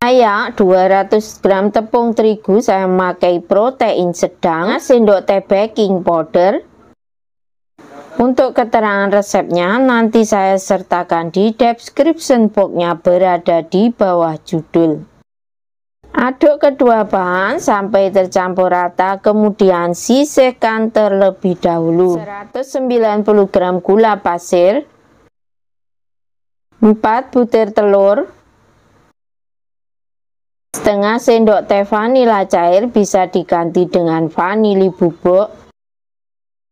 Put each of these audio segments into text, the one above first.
Saya 200 gram tepung terigu saya memakai protein sedang, sendok teh baking powder. Untuk keterangan resepnya nanti saya sertakan di description boxnya berada di bawah judul. Aduk kedua bahan sampai tercampur rata kemudian sisihkan terlebih dahulu 190 gram gula pasir 4 butir telur Setengah sendok teh vanila cair bisa diganti dengan vanili bubuk.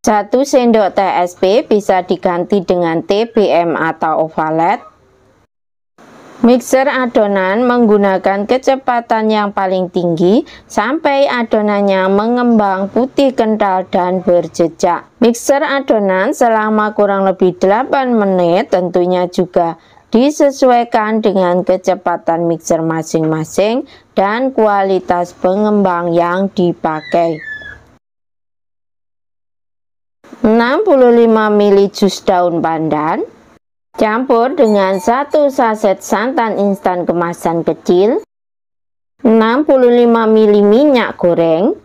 Satu sendok teh SP bisa diganti dengan TBM atau ovalet. Mixer adonan menggunakan kecepatan yang paling tinggi sampai adonannya mengembang putih kental dan berjejak. Mixer adonan selama kurang lebih 8 menit tentunya juga disesuaikan dengan kecepatan mixer masing-masing dan kualitas pengembang yang dipakai. 65 ml jus daun pandan Campur dengan 1 saset santan instan kemasan kecil 65 ml minyak goreng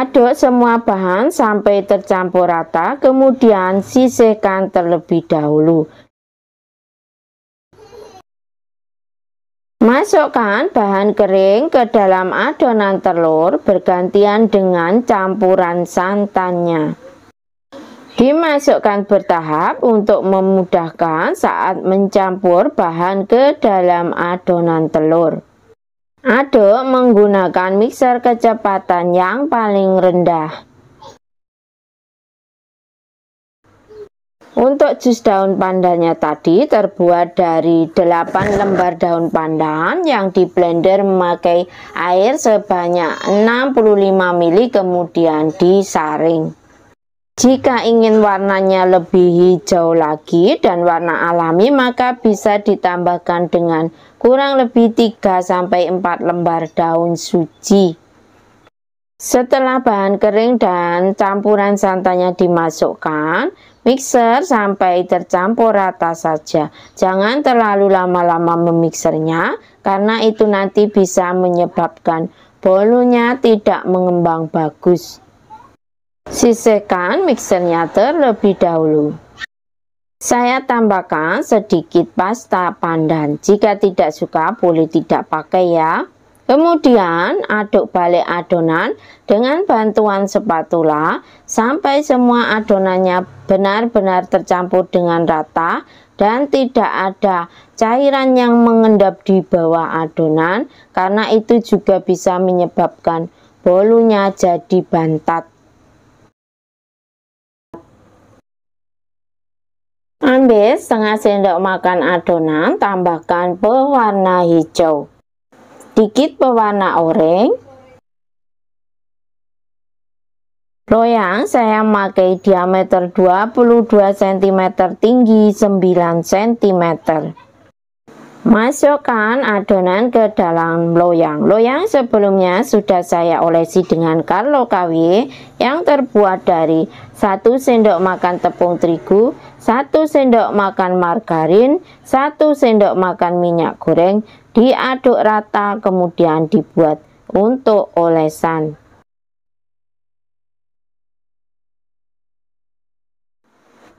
Aduk semua bahan sampai tercampur rata, kemudian sisihkan terlebih dahulu. Masukkan bahan kering ke dalam adonan telur bergantian dengan campuran santannya. Dimasukkan bertahap untuk memudahkan saat mencampur bahan ke dalam adonan telur. Aduk menggunakan mixer kecepatan yang paling rendah. Untuk jus daun pandannya tadi terbuat dari 8 lembar daun pandan yang di blender memakai air sebanyak 65 ml kemudian disaring. Jika ingin warnanya lebih hijau lagi dan warna alami maka bisa ditambahkan dengan kurang lebih 3-4 lembar daun suji. Setelah bahan kering dan campuran santannya dimasukkan, mixer sampai tercampur rata saja. Jangan terlalu lama-lama memixernya, karena itu nanti bisa menyebabkan bolunya tidak mengembang bagus. Sisihkan mixernya terlebih dahulu. Saya tambahkan sedikit pasta pandan. Jika tidak suka boleh tidak pakai ya. Kemudian aduk balik adonan dengan bantuan spatula sampai semua adonannya benar-benar tercampur dengan rata dan tidak ada cairan yang mengendap di bawah adonan karena itu juga bisa menyebabkan bolunya jadi bantat. Ambil setengah sendok makan adonan, tambahkan pewarna hijau, sedikit pewarna oranye. Loyang saya pakai diameter 22 cm tinggi 9 cm. Masukkan adonan ke dalam loyang. Loyang sebelumnya sudah saya olesi dengan karlo KW yang terbuat dari 1 sendok makan tepung terigu, 1 sendok makan margarin, 1 sendok makan minyak goreng, diaduk rata kemudian dibuat untuk olesan.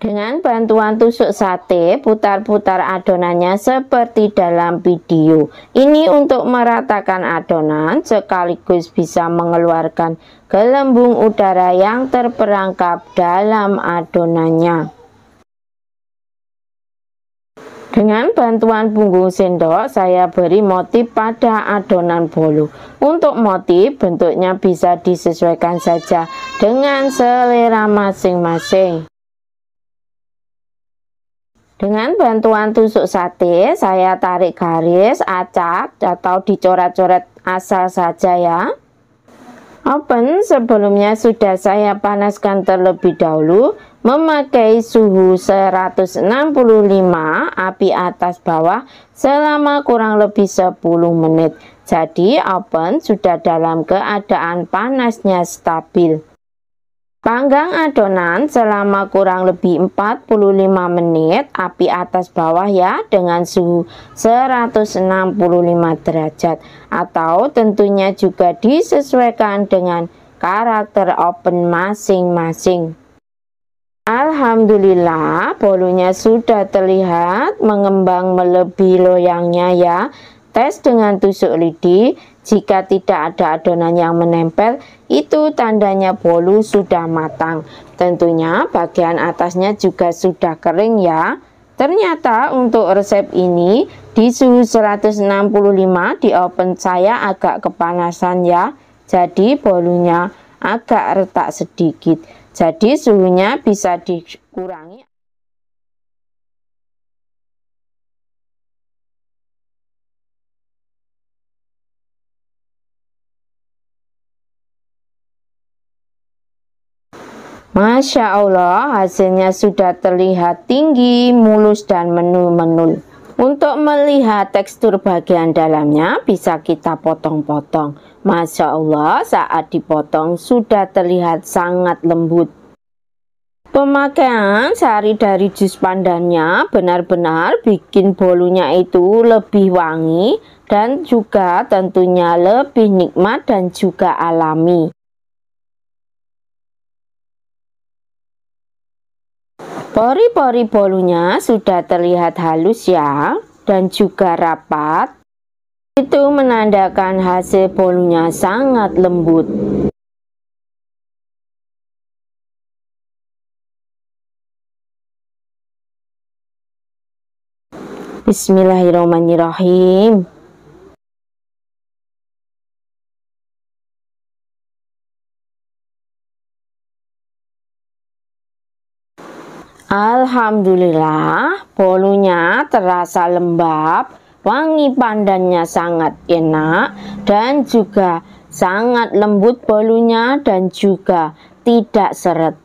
Dengan bantuan tusuk sate, putar-putar adonannya seperti dalam video. Ini untuk meratakan adonan sekaligus bisa mengeluarkan gelembung udara yang terperangkap dalam adonannya. Dengan bantuan punggung sendok, saya beri motif pada adonan bolu. Untuk motif, bentuknya bisa disesuaikan saja dengan selera masing-masing. Dengan bantuan tusuk sate, saya tarik garis, acak, atau dicoret-coret asal saja ya. Oven sebelumnya sudah saya panaskan terlebih dahulu memakai suhu 165 api atas bawah selama kurang lebih 10 menit. Jadi oven sudah dalam keadaan panasnya stabil. Panggang adonan selama kurang lebih 45 menit api atas bawah ya dengan suhu 165 derajat atau tentunya juga disesuaikan dengan karakter oven masing-masing. Alhamdulillah bolunya sudah terlihat mengembang melebihi loyangnya ya Tes dengan tusuk lidi jika tidak ada adonan yang menempel itu tandanya bolu sudah matang Tentunya bagian atasnya juga sudah kering ya Ternyata untuk resep ini di suhu 165 di oven saya agak kepanasan ya Jadi bolunya agak retak sedikit jadi suhunya bisa dikurangi Masya Allah, hasilnya sudah terlihat tinggi, mulus, dan menul-menul. Untuk melihat tekstur bagian dalamnya, bisa kita potong-potong. Masya Allah saat dipotong sudah terlihat sangat lembut. Pemakaian sari dari jus pandannya benar-benar bikin bolunya itu lebih wangi dan juga tentunya lebih nikmat dan juga alami. Pori-pori bolunya sudah terlihat halus ya dan juga rapat itu menandakan hasil bolunya sangat lembut. Bismillahirrahmanirrahim. Alhamdulillah, bolunya terasa lembab Wangi pandannya sangat enak dan juga sangat lembut bolunya dan juga tidak seret